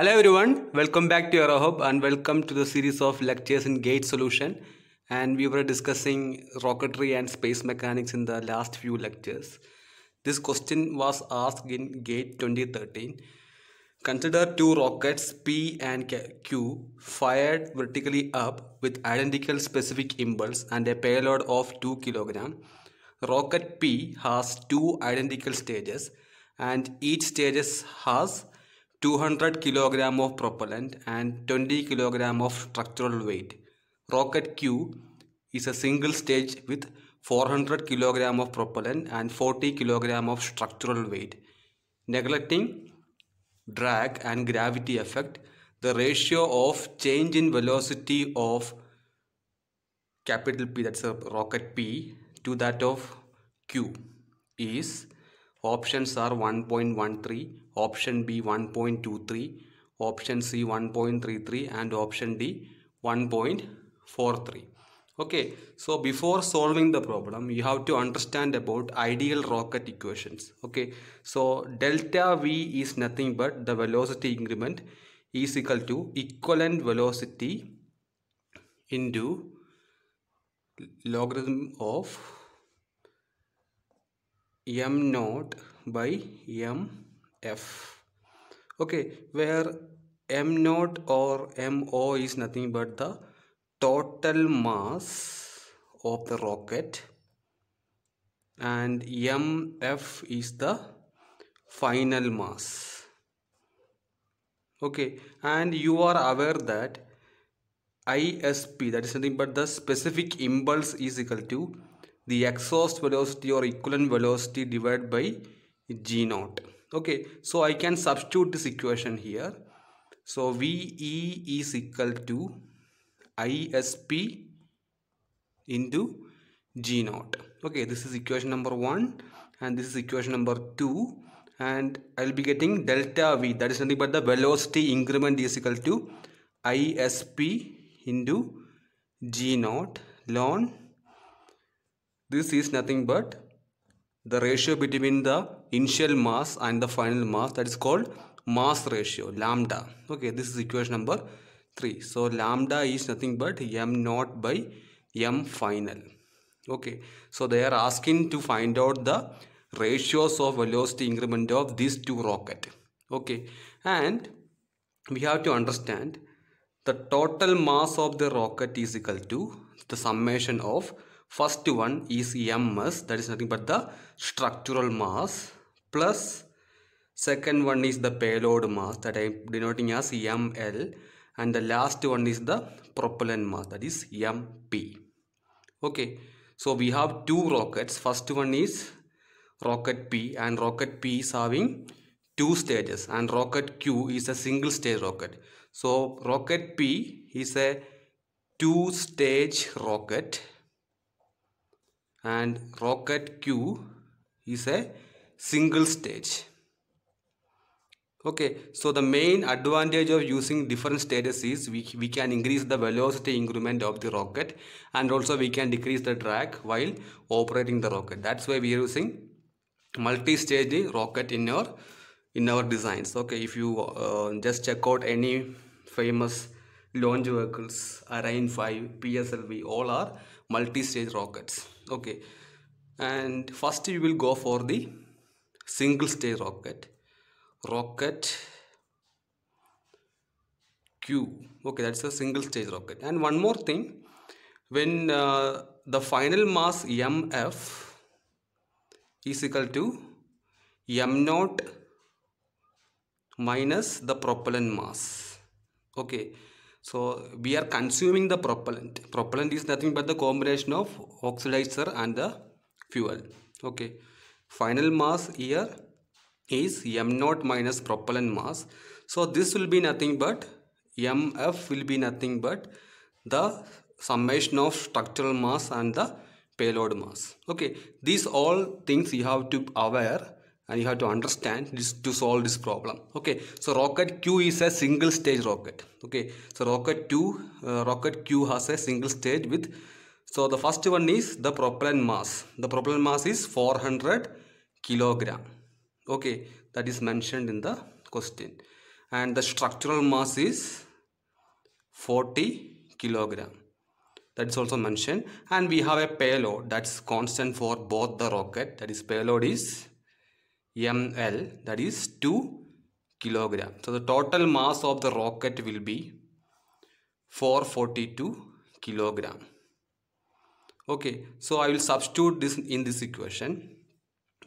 Hello everyone, welcome back to hub and welcome to the series of lectures in gate solution and we were discussing rocketry and space mechanics in the last few lectures. This question was asked in gate 2013. Consider two rockets P and Q fired vertically up with identical specific impulse and a payload of 2 kg. Rocket P has two identical stages and each stage has 200 kg of propellant and 20 kg of structural weight. Rocket Q is a single stage with 400 kg of propellant and 40 kg of structural weight. Neglecting drag and gravity effect, the ratio of change in velocity of capital P that's a rocket P to that of Q is options are 1.13 option B 1.23, option C 1.33 and option D 1.43. Okay, so before solving the problem, you have to understand about ideal rocket equations. Okay, so delta V is nothing but the velocity increment is equal to equivalent velocity into logarithm of m naught by m f okay where m naught or mo is nothing but the total mass of the rocket and mf is the final mass okay and you are aware that isp that is nothing but the specific impulse is equal to the exhaust velocity or equivalent velocity divided by g naught okay so I can substitute this equation here so VE is equal to ISP into G naught okay this is equation number one and this is equation number two and I'll be getting delta V that is nothing but the velocity increment is equal to ISP into G naught ln this is nothing but the ratio between the initial mass and the final mass that is called mass ratio lambda okay this is equation number 3 so lambda is nothing but m naught by m final okay so they are asking to find out the ratios of velocity increment of these two rocket okay and we have to understand the total mass of the rocket is equal to the summation of first one is ms that is nothing but the structural mass plus second one is the payload mass that I am denoting as ML and the last one is the propellant mass that is MP. Okay, so we have two rockets. First one is rocket P and rocket P is having two stages and rocket Q is a single stage rocket. So rocket P is a two stage rocket and rocket Q is a single stage okay so the main advantage of using different stages is we, we can increase the velocity increment of the rocket and also we can decrease the drag while operating the rocket that's why we are using multi-stage rocket in our in our designs okay if you uh, just check out any famous launch vehicles Ariane 5 PSLV all are multi-stage rockets okay and first we will go for the single stage rocket rocket Q okay that's a single stage rocket and one more thing when uh, the final mass mf is equal to m naught minus the propellant mass okay so we are consuming the propellant propellant is nothing but the combination of oxidizer and the fuel okay final mass here is m naught minus propellant mass so this will be nothing but mf will be nothing but the summation of structural mass and the payload mass okay these all things you have to aware and you have to understand this to solve this problem okay so rocket q is a single stage rocket okay so rocket 2 uh, rocket q has a single stage with so the first one is the propellant mass. The propellant mass is 400 kilogram. Okay, that is mentioned in the question. And the structural mass is 40 kilogram. That is also mentioned. And we have a payload that's constant for both the rocket. That is payload is ML. That is 2 kilogram. So the total mass of the rocket will be 442 kilogram okay so I will substitute this in this equation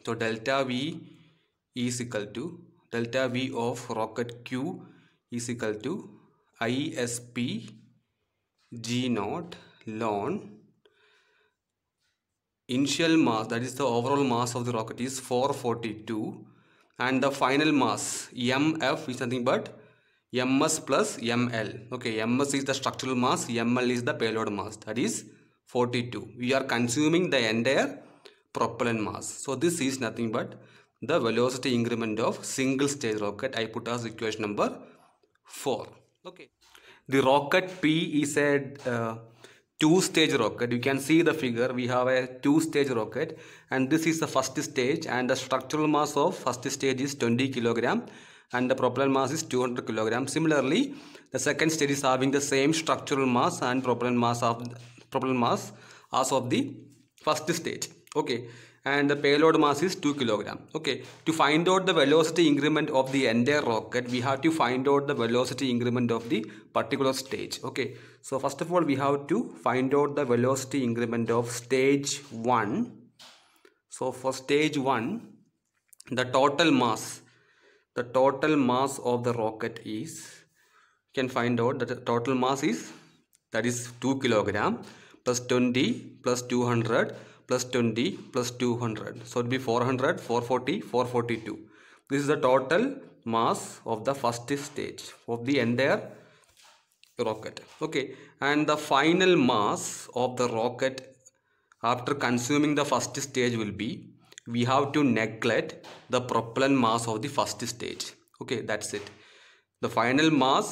so delta V is equal to delta V of rocket Q is equal to ISP G naught ln initial mass that is the overall mass of the rocket is 442 and the final mass MF is nothing but MS plus ML okay MS is the structural mass ML is the payload mass that is 42 we are consuming the entire propellant mass so this is nothing but the velocity increment of single stage rocket i put as equation number 4 okay the rocket p is a uh, two stage rocket you can see the figure we have a two stage rocket and this is the first stage and the structural mass of first stage is 20 kilogram and the propellant mass is 200 kilogram similarly the second stage is having the same structural mass and propellant mass of propellant mass as of the first stage okay and the payload mass is 2 kilogram okay to find out the velocity increment of the entire rocket we have to find out the velocity increment of the particular stage okay so first of all we have to find out the velocity increment of stage 1 so for stage 1 the total mass the total mass of the rocket is can find out that the total mass is that is 2 kilogram plus 20 plus 200 plus 20 plus 200 so it will be 400 440 442 this is the total mass of the first stage of the entire rocket okay and the final mass of the rocket after consuming the first stage will be we have to neglect the propellant mass of the first stage okay that's it the final mass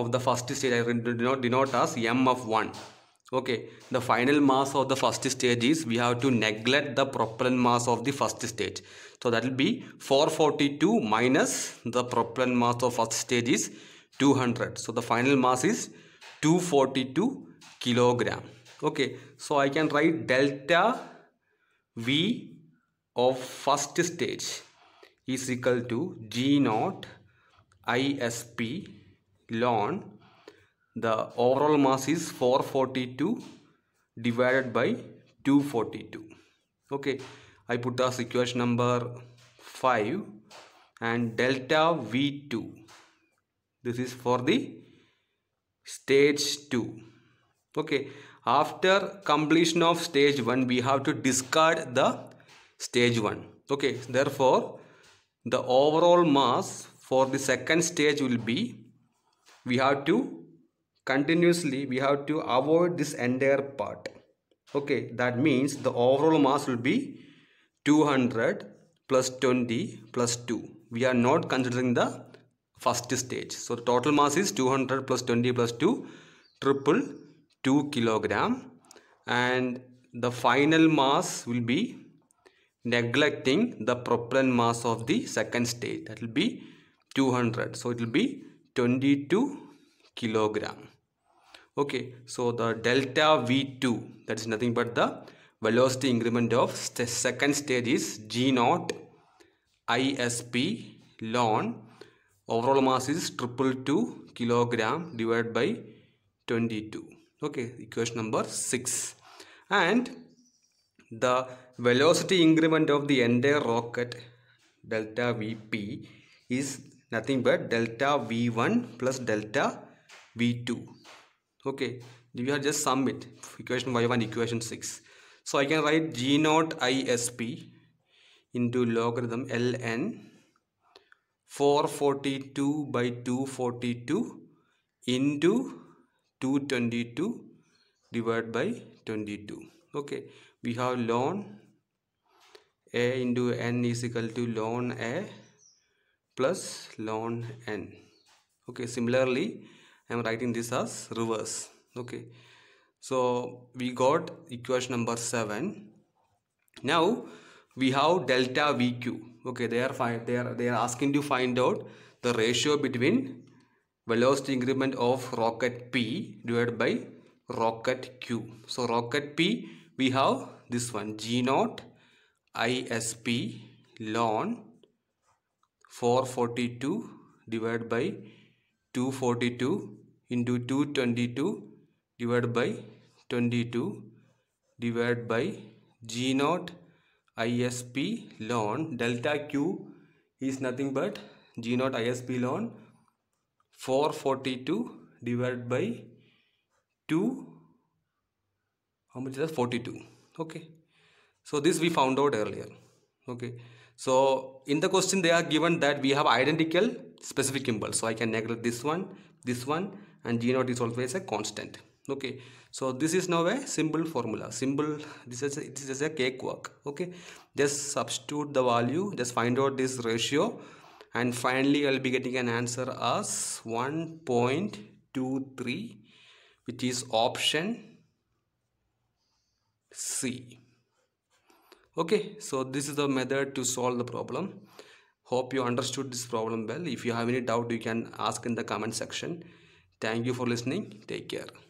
of the first stage I denote not denote as m of 1 okay the final mass of the first stage is we have to neglect the propellant mass of the first stage so that will be 442 minus the propellant mass of first stage is 200 so the final mass is 242 kilogram okay so i can write delta v of first stage is equal to g naught isp ln the overall mass is 442 divided by 242 okay I put the equation number 5 and delta V2 this is for the stage 2 okay after completion of stage 1 we have to discard the stage 1 okay therefore the overall mass for the second stage will be we have to continuously we have to avoid this entire part okay that means the overall mass will be 200 plus 20 plus 2 we are not considering the first stage so the total mass is 200 plus 20 plus 2 triple 2 kilogram and the final mass will be neglecting the propellant mass of the second stage that will be 200 so it will be 22 kilogram okay so the delta v2 that is nothing but the velocity increment of st second stage is g naught isp ln overall mass is triple two kilogram divided by 22 okay equation number 6 and the velocity increment of the entire rocket delta vp is nothing but delta v1 plus delta V2. Okay, we are just sum it. Equation Y1, equation 6. So I can write G naught ISP into logarithm ln 442 by 242 into 222 divided by 22 okay we have ln a into n is equal to ln a plus ln n okay similarly I am writing this as reverse okay so we got equation number 7 now we have delta vq okay they are find they are they are asking to find out the ratio between velocity increment of rocket p divided by rocket q so rocket p we have this one g naught isp ln 442 divided by 242 into 222 divided by 22 divided by G naught ISP ln delta Q is nothing but G naught ISP ln 442 divided by 2 how much is that 42 okay so this we found out earlier okay so in the question they are given that we have identical specific impulse so I can neglect this one this one and g naught is always a constant okay so this is now a simple formula simple this is a, this is a cake work okay just substitute the value just find out this ratio and finally i'll be getting an answer as 1.23 which is option c okay so this is the method to solve the problem hope you understood this problem well if you have any doubt you can ask in the comment section Thank you for listening. Take care.